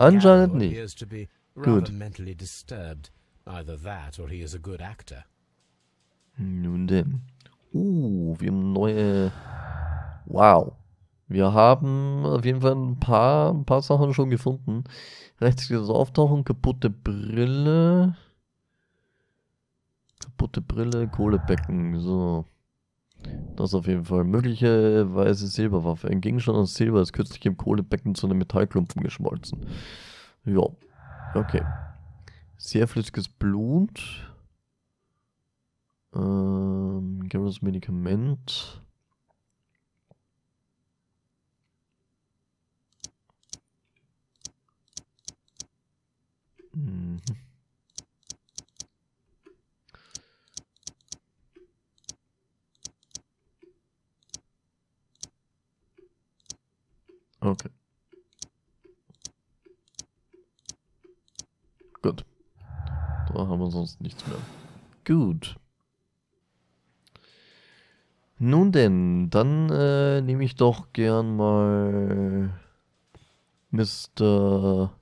Anscheinend nicht. Gut. Nun denn. Uh, wir haben neue... Wow. Wir haben auf jeden Fall ein paar, ein paar Sachen schon gefunden. Rechtsklick auftauchen, kaputte Brille. Kaputte Brille, Kohlebecken, so. Das ist auf jeden Fall. möglicherweise Silberwaffe. Ein Gegenstand aus Silber ist kürzlich im Kohlebecken zu einem Metallklumpen geschmolzen. Ja. Okay. Sehr flüssiges Blut. Ähm, geben wir das Medikament. aber sonst nichts mehr. Gut. Nun denn, dann äh, nehme ich doch gern mal Mr.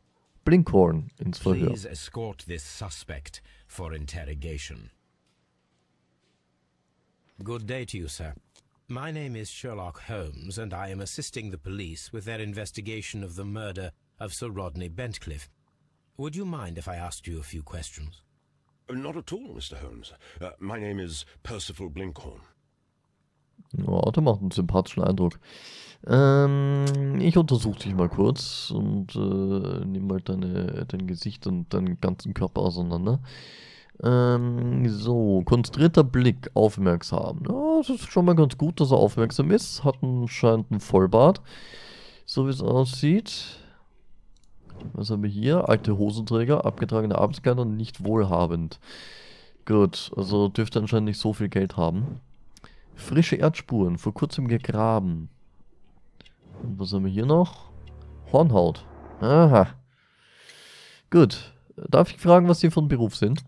Blinkhorn ins Verhör. Please escort this suspect for interrogation. Good day to you, sir. My name is Sherlock Holmes, and I am assisting the police with their investigation of the murder of Sir Rodney Bentcliffe. Would you mind if I asked you a few questions? Äh, not at all, Mr. Holmes. Uh, my name is Percival Blinkhorn. Ja, der macht einen sympathischen Eindruck. Ähm, ich untersuche dich mal kurz und äh, nehme mal deine, dein Gesicht und deinen ganzen Körper auseinander. Ähm, so, konzentrierter Blick, aufmerksam. Ja, es ist schon mal ganz gut, dass er aufmerksam ist. Hat anscheinend einen Vollbart, so wie es aussieht. Was haben wir hier? Alte Hosenträger, abgetragene Abendskleider, nicht wohlhabend. Gut, also dürfte anscheinend nicht so viel Geld haben. Frische Erdspuren, vor kurzem gegraben. Und was haben wir hier noch? Hornhaut. Aha. Gut. Darf ich fragen, was Sie von Beruf sind?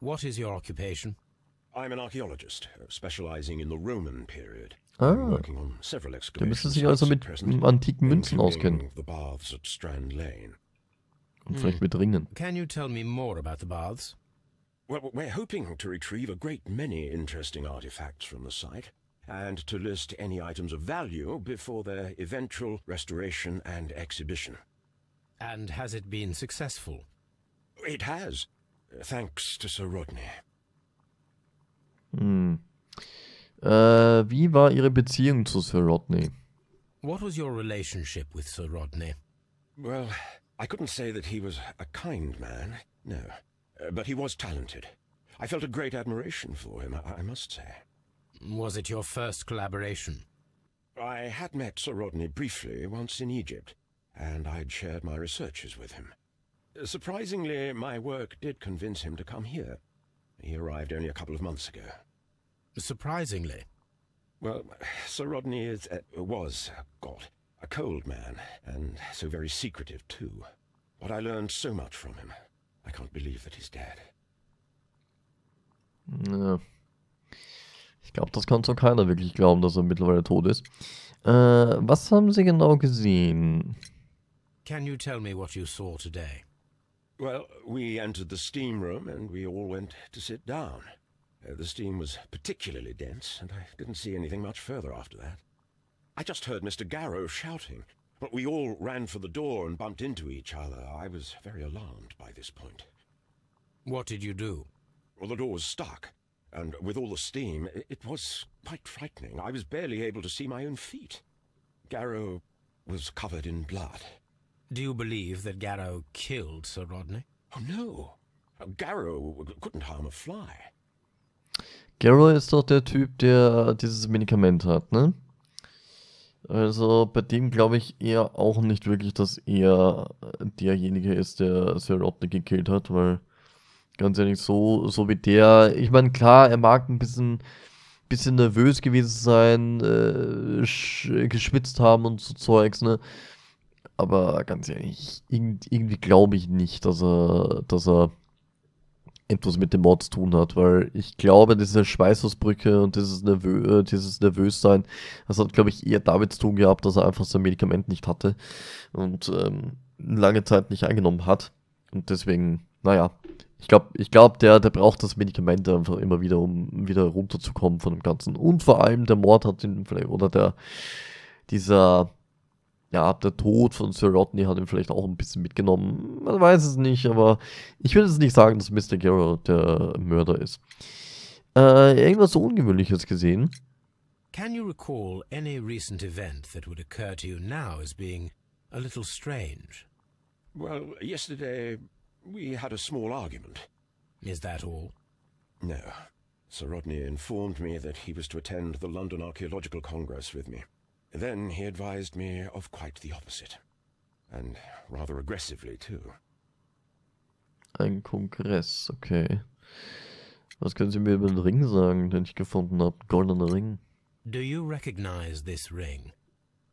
What is your occupation? I'm an archaeologist, specializing in the Roman period. Ah, der müsste sich also mit antiken Münzen auskennen. Und vielleicht mit Ringen. Can you tell me more about the baths? Well, we're hoping to retrieve a great many interesting artifacts from the site and to list any items of value before their eventual restoration and exhibition. And has it been successful? It has, thanks to Sir Rodney. Hmm. Äh, wie war Ihre Beziehung zu Sir Rodney? What was your relationship with Sir Rodney? Well, I couldn't say that he was a kind man, no. Uh, but he was talented. I felt a great admiration for him, I, I must say. Was it your first collaboration? I had met Sir Rodney briefly once in Egypt, and I'd shared my researches with him. Uh, surprisingly, my work did convince him to come here. He arrived only a couple of months ago surprisingly. Well, Sir Rodney is, uh, was, God, a cold man, and so very secretive too. But I learned so much from him. I can't believe that he's dead. No, Ich glaube, das kann so keiner wirklich glauben, dass er mittlerweile tot ist. Äh, was haben Sie genau gesehen? Can you tell me what you saw today? Well, we entered the steam room and we all went to sit down. Uh, the steam was particularly dense, and I didn't see anything much further after that. I just heard Mr. Garrow shouting, but we all ran for the door and bumped into each other. I was very alarmed by this point. What did you do? Well, the door was stuck, and with all the steam, it was quite frightening. I was barely able to see my own feet. Garrow was covered in blood. Do you believe that Garrow killed Sir Rodney? Oh, no. Garrow couldn't harm a fly. Garrow ist doch der Typ, der dieses Medikament hat, ne? Also bei dem glaube ich eher auch nicht wirklich, dass er derjenige ist, der Seropnik gekillt hat, weil ganz ehrlich, so, so wie der, ich meine, klar, er mag ein bisschen, bisschen nervös gewesen sein, äh, geschwitzt haben und so Zeugs, ne? Aber ganz ehrlich, irgendwie glaube ich nicht, dass er, dass er etwas mit dem Mord zu tun hat, weil ich glaube, diese Schweißausbrücke und dieses, Nervö äh, dieses Nervössein, das hat, glaube ich, eher damit zu tun gehabt, dass er einfach sein Medikament nicht hatte und ähm, lange Zeit nicht eingenommen hat. Und deswegen, naja, ich glaube, ich glaub, der, der braucht das Medikament einfach immer wieder, um wieder runterzukommen von dem Ganzen. Und vor allem der Mord hat ihn vielleicht, oder der, dieser ja, der Tod von Sir Rodney hat ihn vielleicht auch ein bisschen mitgenommen. Man weiß es nicht, aber ich würde jetzt nicht sagen, dass Mr. Gerald der Mörder ist. Äh, irgendwas so Ungewöhnliches gesehen. Can you recall any recent event that would occur to you now as being a little strange? Well, yesterday we had a small argument. Is that all? No. Sir Rodney informed me that he was to attend the London Archaeological Congress with me. Then he advised me of quite the opposite. And rather aggressively, too. Ein Kongress, okay. Was können Sie mir über den Ring sagen, den ich gefunden habe? Goldener Ring. Do you recognize this ring?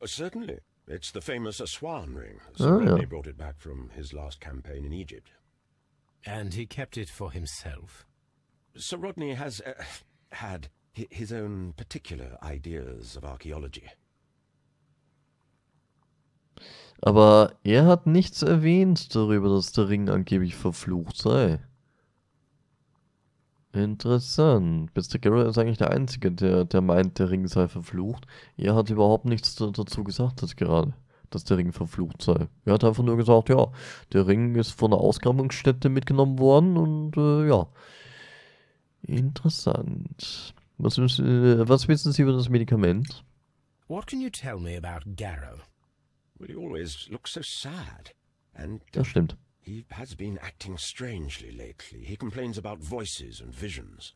Uh, certainly. It's the famous Aswan ring. Ah, Sir ah, brought it back from his last campaign in Egypt. And he kept it for himself? Sir Rodney has uh, had his own particular ideas of archaeology. Aber er hat nichts erwähnt darüber, dass der Ring angeblich verflucht sei. Interessant. Mr. Garrett ist eigentlich der Einzige, der, der meint, der Ring sei verflucht. Er hat überhaupt nichts dazu gesagt jetzt gerade, dass der Ring verflucht sei. Er hat einfach nur gesagt, ja, der Ring ist von der Ausgrabungsstätte mitgenommen worden und äh, ja. Interessant. Was, äh, was wissen Sie über das Medikament? What can you tell me about Garrow? Will you always so sad? And das stimmt. Uh, he has been acting strangely lately. He complains about voices and visions.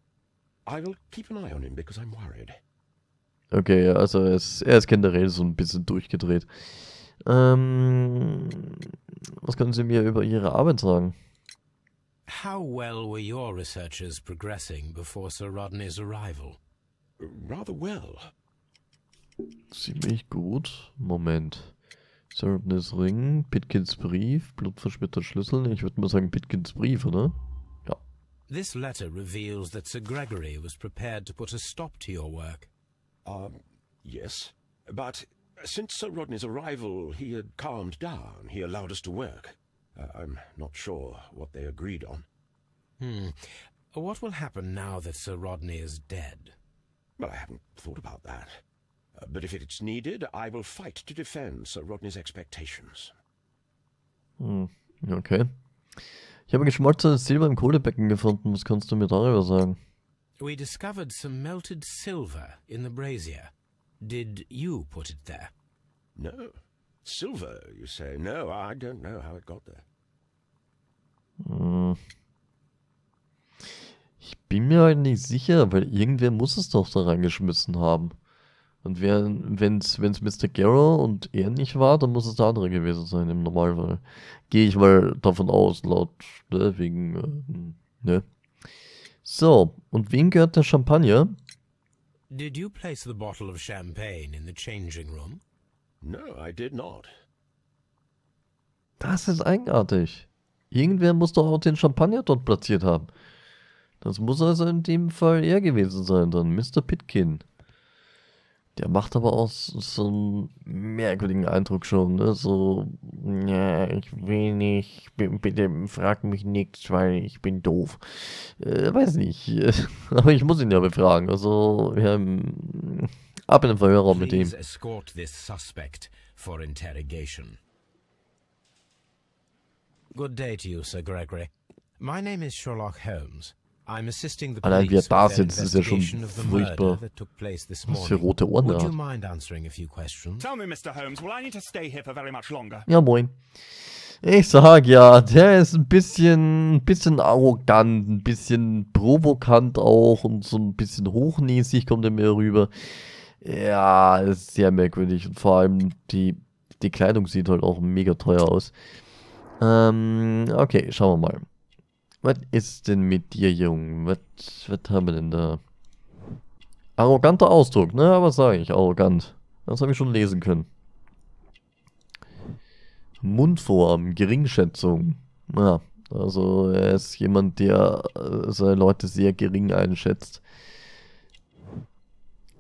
I will keep an eye on him because I'm worried. Okay, also er ist, er ist generell so ein bisschen durchgedreht. Ähm, was können Sie mir über Ihre Arbeit sagen? How well were your researches progressing before Sir Rodney's arrival? Rather well. Ziemlich gut. Moment. Ring, Pitkins Brief, blutverschmierter Schlüssel. Ich würde mal sagen Pitkins Brief, oder? Ja. This letter reveals that Sir Gregory was prepared to put a stop to your work. Um, yes. But since Sir Rodney's arrival, he had calmed down. He allowed us to work. Uh, I'm not sure what they agreed on. Hmm. What will happen now that Sir Rodney is dead? Well, I haven't thought about that. But if it's needed, I will fight to defend Sir Rodney's expectations. Hm, okay. Ich habe geschmolzenes Silber im Kohlebecken gefunden. Was kannst du mir darüber sagen? We discovered some melted silver in the brazier. Did you put it there? No. Silver, you say? No, I don't know how it got there. Hm. Ich bin mir halt nicht sicher, weil irgendwer muss es doch da reingeschmissen haben. Und wenn es Mr. Garrow und er nicht war, dann muss es der andere gewesen sein im Normalfall. Gehe ich mal davon aus, laut, ne, wegen, äh, ne. So, und wem gehört der Champagner? Did you place the bottle of champagne in the changing room? No, I did not. Das ist eigenartig. Irgendwer muss doch auch den Champagner dort platziert haben. Das muss also in dem Fall er gewesen sein, dann Mr. Pitkin. Der macht aber auch so einen merkwürdigen Eindruck schon, ne? So, ja, ich will nicht, bitte frag mich nichts, weil ich bin doof. Äh, weiß nicht. aber ich muss ihn ja befragen. Also, wir haben ab in den Verhörraum mit ihm. Escort this suspect for interrogation. Good day to you, Sir Gregory. My name is Sherlock Holmes. Allein wie er da sitzt, ist ja schon furchtbar. Was für rote Ohren da hat. Ja, moin. Ich sag ja, der ist ein bisschen, ein bisschen arrogant, ein bisschen provokant auch und so ein bisschen hochnäsig kommt er mir rüber. Ja, ist sehr merkwürdig und vor allem die, die Kleidung sieht halt auch mega teuer aus. Ähm, okay, schauen wir mal. Was ist denn mit dir, Jung? Was, haben wir denn da? Arroganter Ausdruck, ne? Aber sage ich? Arrogant. Das habe ich schon lesen können. Mundform, Geringschätzung. Ja, also er ist jemand, der äh, seine Leute sehr gering einschätzt.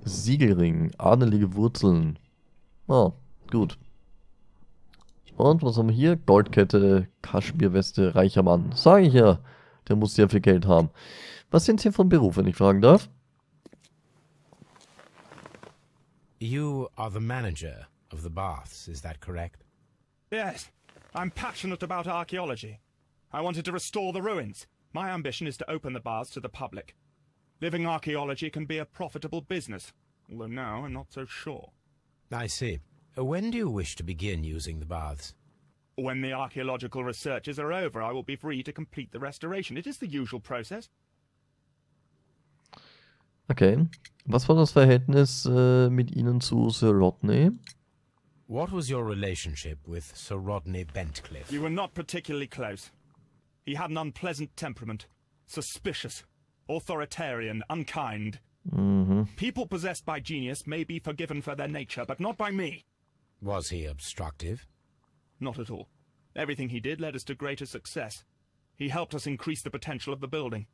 Siegelring, adelige Wurzeln. Ja, ah, gut. Und was haben wir hier? Goldkette, Kaschmirweste, reicher Mann. Sage ich ja, der muss sehr viel Geld haben. Was sind Sie von Beruf, wenn ich fragen darf? You are the manager of the baths, is that correct? Yes, I'm passionate about archaeology. I wanted to restore the ruins. My ambition is to open the baths to the public. Living archaeology can be a profitable business, although now I'm not so sure. I see. Uh, when do you wish to begin using the baths? When the archaeological researches are over, I will be free to complete the restoration. It is the usual process. Okay. Was war das Verhältnis äh, mit Ihnen zu Sir Rodney? What was your relationship with Sir Rodney Bentcliffe? You were not particularly close. He had an unpleasant temperament, suspicious, authoritarian, unkind. Mm -hmm. People possessed by genius may be forgiven for their nature, but not by me. Was he obstructive? Not at all. Everything he did led us to greater success. He helped us increase the potential of the building.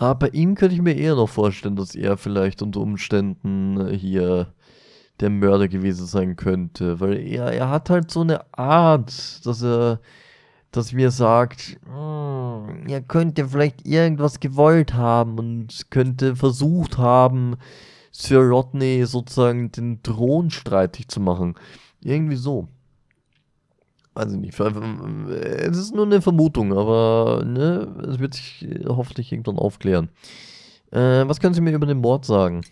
Aber ah, bei ihm könnte ich mir eher noch vorstellen, dass er vielleicht unter Umständen äh, hier der Mörder gewesen sein könnte. Weil er, er hat halt so eine Art, dass er, dass mir sagt, oh, er könnte vielleicht irgendwas gewollt haben und könnte versucht haben, Sir Rodney sozusagen den Thron streitig zu machen. Irgendwie so. Weiß ich nicht. Es ist nur eine Vermutung, aber ne, es wird sich äh, hoffentlich irgendwann aufklären. Äh, was können Sie mir über den Mord sagen?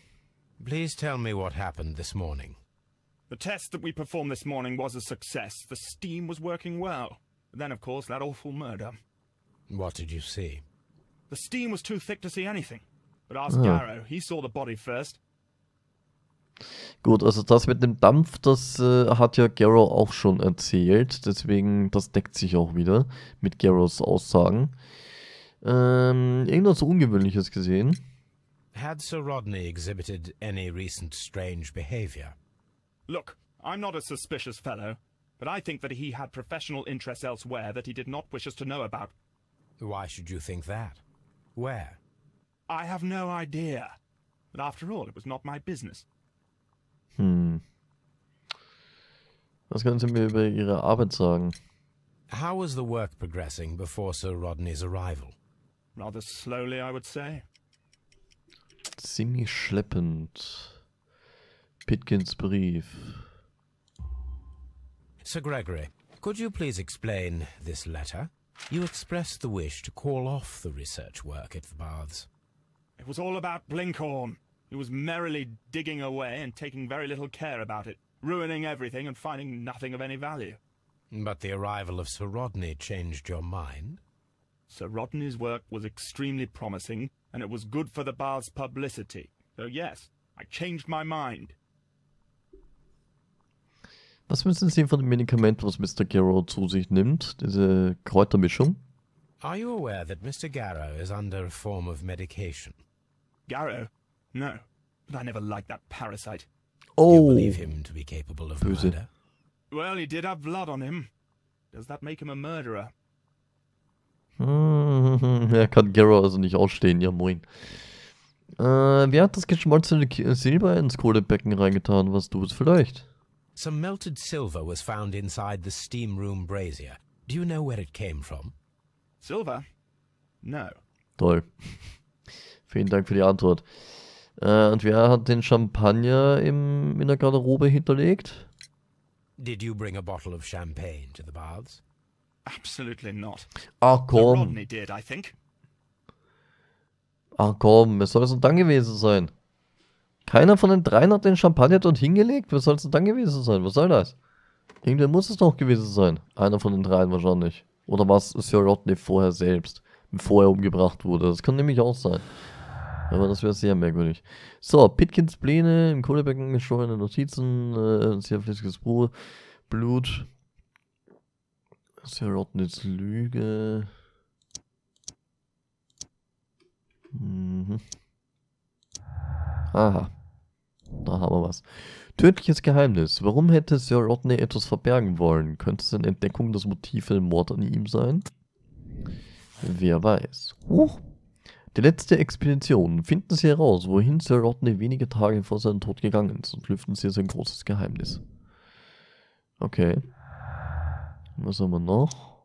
Please tell me what happened this morning. The test that we performed this morning was a success. The steam was working well. But then, of course, that awful murder. What did you see? The steam was too thick to see anything. But ask oh. Garrow, he saw the body first, Gut, also das mit dem Dampf, das äh, hat ja Garrow auch schon erzählt. Deswegen, das deckt sich auch wieder mit Garrows Aussagen. Ähm, irgendwas Ungewöhnliches gesehen? Had Sir Rodney exhibited any recent strange behavior? Look, I'm not a suspicious fellow, but I think that he had professional interests elsewhere that he did not wish us to know about. Why should you think that? Where? I have no idea. But after all, it was not my business. Hm. Was können Sie mir über Ihre Arbeit sagen? How was the work progressing before Sir Rodney's arrival? Rather slowly, I would say. Ziemlich schleppend. Pitkins Brief. Sir Gregory, could you please explain this letter? You expressed the wish to call off the research work at the baths. It was all about Blinkhorn. He was merrily digging away and taking very little care about it, ruining everything and finding nothing of any value. But the arrival of Sir Rodney changed your mind? Sir Rodney's work was extremely promising, and it was good for the bar's publicity. So yes, I changed my mind. Was müssen Sie von dem Medikament, was Mr. Garrow zu sich nimmt, diese Kräutermischung? Are you aware that Mr. Garrow is under a form of medication? Garrow? No, but I never liked that parasite. Oh. You believe him to be capable of Böse. murder? Well, he did have blood on him. Does that make him a murderer? er kann Gero also nicht ausstehen, ja moin. Äh, wer hat das geschmolzene Silber ins Kohlebecken reingetan? Was du es vielleicht? Some melted silver was found inside the steam room brazier. Do you know where it came from? Silver? No. Toll. Vielen Dank für die Antwort. Äh, und wer hat den Champagner im, in der Garderobe hinterlegt? Did you bring a bottle of champagne to the baths? Absolutely not. Ach komm. Rodney did, I think. Ach komm, wer soll es denn dann gewesen sein? Keiner von den dreien hat den Champagner dort hingelegt? Wer soll es denn dann gewesen sein? Was soll das? Irgendwer muss es doch gewesen sein. Einer von den dreien wahrscheinlich. Oder was ist ja Rodney vorher selbst, bevor er umgebracht wurde? Das kann nämlich auch sein. Aber das wäre sehr merkwürdig. So, Pitkins Pläne im Kohlebecken, gestohlene Notizen, äh, sehr flüssiges Blut. Sir Rodnitz Lüge. Mhm. Aha. Da haben wir was. Tödliches Geheimnis. Warum hätte Sir Rodney etwas verbergen wollen? Könnte es in Entdeckung das Motiv für den Mord an ihm sein? Wer weiß. Huch. Die letzte Expedition finden sie heraus, wohin Sir Rodney wenige Tage vor seinem Tod gegangen ist und lüften sie sein großes Geheimnis. Okay. Was haben wir noch?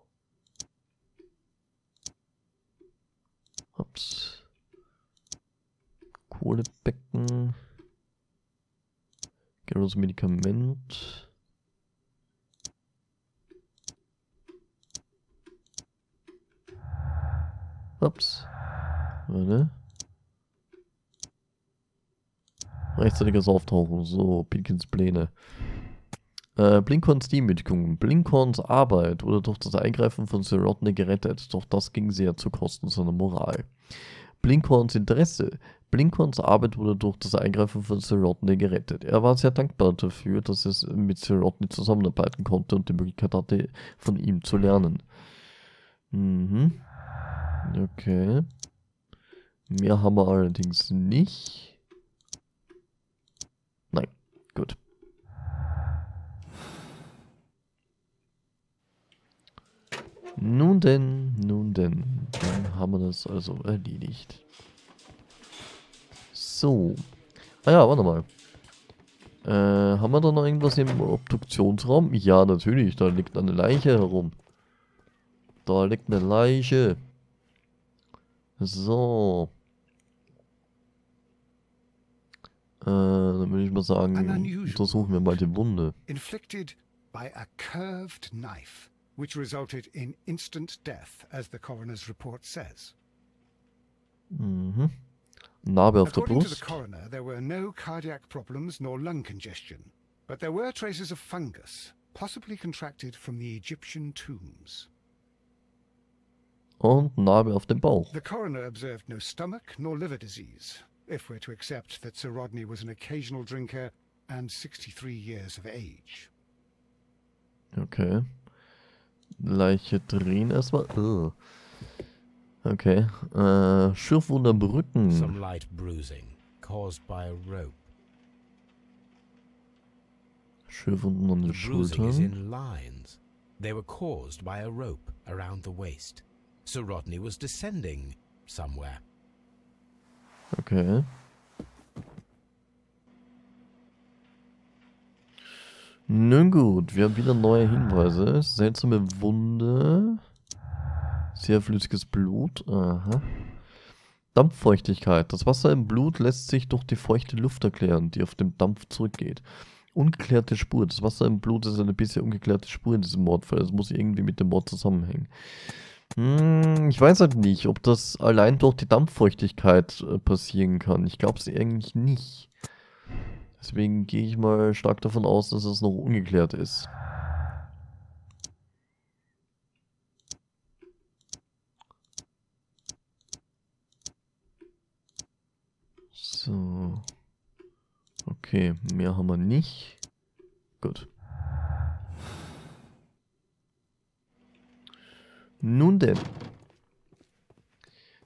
Ups. Kohlebecken. Gerolds Medikament. Ups. Warte. Ne? Rechtzeitiges Auftauchen. So, Pinkins Pläne. Äh, Blinkhorns Demütigung. Blinkhorns Arbeit wurde durch das Eingreifen von Sir Rodney gerettet, doch das ging sehr zu Kosten seiner Moral. Blinkhorns Interesse. Blinkhorns Arbeit wurde durch das Eingreifen von Sir Rodney gerettet. Er war sehr dankbar dafür, dass er mit Sir Rodney zusammenarbeiten konnte und die Möglichkeit hatte, von ihm zu lernen. Mhm. Okay. Mehr haben wir allerdings nicht. Nein, gut. Nun denn, nun denn. Dann haben wir das also erledigt. So. Ah ja, warte mal. Äh, haben wir da noch irgendwas im Obduktionsraum? Ja, natürlich. Da liegt eine Leiche herum. Da liegt eine Leiche. So. Äh, dann würde ich mal sagen, untersuchen wir mal die Wunde. Inflicted by a curved knife, which resulted in instant death, as the coroner's report says. Mhm. Narbe auf der Brust. To the coroner, there were no cardiac problems nor lung congestion, but there were traces of fungus, possibly contracted from the Egyptian tombs. Und Narbe auf dem Bauch. The coroner observed no stomach nor liver disease, if we're to accept that Sir Rodney was an occasional drinker and 63 years of age. Okay. Leiche drehen erstmal. Okay. Äh, Brücken. Some light bruising caused by a rope. an Bruising is in lines. They were caused by a rope around the waist. Sir Rodney was descending somewhere. Okay. Nun gut, wir haben wieder neue Hinweise. Seltsame Wunde. Sehr flüssiges Blut. Aha. Dampffeuchtigkeit. Das Wasser im Blut lässt sich durch die feuchte Luft erklären, die auf dem Dampf zurückgeht. Ungeklärte Spur. Das Wasser im Blut ist eine bisher ungeklärte Spur in diesem Mordfall. Es muss irgendwie mit dem Mord zusammenhängen. Hm, ich weiß halt nicht, ob das allein durch die Dampffeuchtigkeit äh, passieren kann. Ich glaube es eigentlich nicht. Deswegen gehe ich mal stark davon aus, dass es noch ungeklärt ist. So. Okay, mehr haben wir nicht. Gut. Nun denn.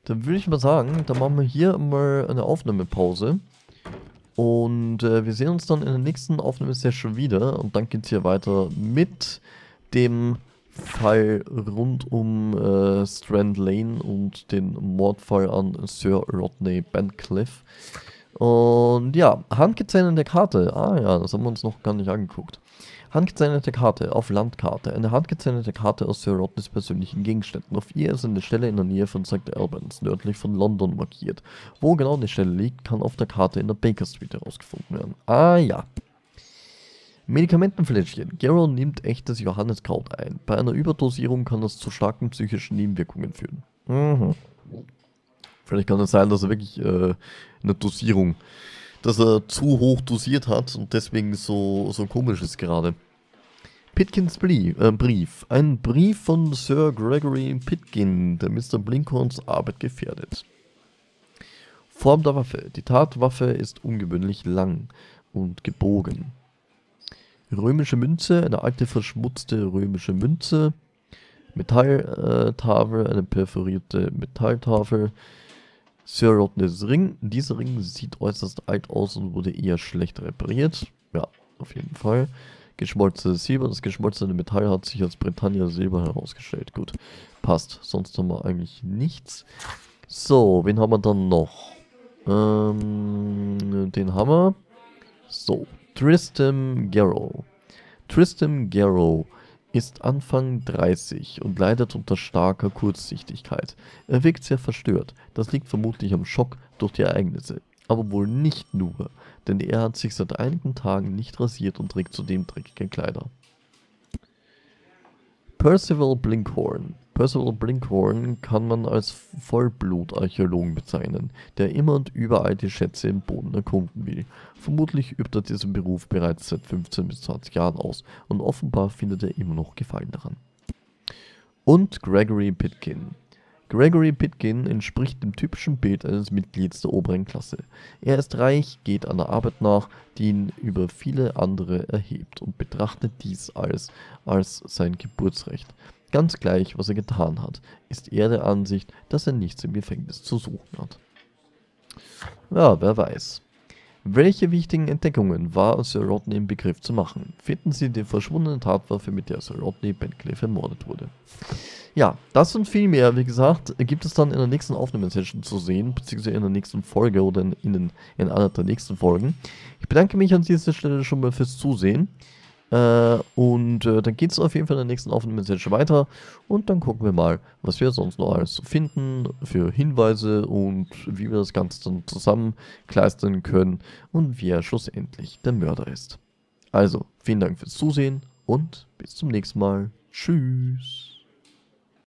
Dann würde ich mal sagen, dann machen wir hier mal eine Aufnahmepause. Und äh, wir sehen uns dann in der nächsten Aufnahmesession wieder. Und dann geht es hier weiter mit dem Fall rund um äh, Strand Lane und den Mordfall an Sir Rodney Bancliffe. Und ja, handgezählt in der Karte. Ah ja, das haben wir uns noch gar nicht angeguckt. Handgezeichnete Karte auf Landkarte. Eine handgezeichnete Karte aus Sir Rodneys persönlichen Gegenständen. Auf ihr ist eine Stelle in der Nähe von St. Albans, nördlich von London, markiert. Wo genau die Stelle liegt, kann auf der Karte in der Baker Street herausgefunden werden. Ah ja. Medikamentenfläschchen. Garrow nimmt echtes Johanniskraut ein. Bei einer Überdosierung kann das zu starken psychischen Nebenwirkungen führen. Mhm. Vielleicht kann es das sein, dass er wirklich äh, eine Dosierung dass er zu hoch dosiert hat und deswegen so, so komisch ist gerade. Pitkins Brief, äh, Brief. Ein Brief von Sir Gregory Pitkin, der Mr. Blinkhorns Arbeit gefährdet. Form der Waffe. Die Tatwaffe ist ungewöhnlich lang und gebogen. Römische Münze, eine alte verschmutzte römische Münze. Metalltafel, äh, eine perforierte Metalltafel. Sir Rodney's Ring. Dieser Ring sieht äußerst alt aus und wurde eher schlecht repariert. Ja, auf jeden Fall. Geschmolzenes Silber. Das geschmolzene Metall hat sich als Britannia Silber herausgestellt. Gut, passt. Sonst haben wir eigentlich nichts. So, wen haben wir dann noch? Ähm, den haben wir. So, Tristan Garrow. Tristan Garrow ist Anfang 30 und leidet unter starker Kurzsichtigkeit. Er wirkt sehr verstört. Das liegt vermutlich am Schock durch die Ereignisse. Aber wohl nicht nur, denn er hat sich seit einigen Tagen nicht rasiert und trägt zudem dreckige Kleider. Percival Blinkhorn Percival Blinkhorn kann man als Vollblutarchäologen bezeichnen, der immer und überall die Schätze im Boden erkunden will. Vermutlich übt er diesen Beruf bereits seit 15 bis 20 Jahren aus und offenbar findet er immer noch Gefallen daran. Und Gregory Pitkin. Gregory Pitkin entspricht dem typischen Bild eines Mitglieds der oberen Klasse. Er ist reich, geht einer Arbeit nach, die ihn über viele andere erhebt und betrachtet dies als, als sein Geburtsrecht. Ganz gleich, was er getan hat, ist er der Ansicht, dass er nichts im Gefängnis zu suchen hat. Ja, wer weiß. Welche wichtigen Entdeckungen war Sir Rodney im Begriff zu machen? Finden Sie die verschwundene Tatwaffe, mit der Sir Rodney Bentcliffe ermordet wurde. Ja, das und viel mehr, wie gesagt, gibt es dann in der nächsten Aufnahmesession zu sehen, beziehungsweise in der nächsten Folge oder in, in, in einer der nächsten Folgen. Ich bedanke mich an dieser Stelle schon mal fürs Zusehen. Äh, und äh, dann geht es auf jeden Fall in der nächsten offenen Message weiter und dann gucken wir mal, was wir sonst noch alles finden für Hinweise und wie wir das Ganze dann zusammenkleistern können und wer schlussendlich der Mörder ist. Also, vielen Dank fürs Zusehen und bis zum nächsten Mal. Tschüss.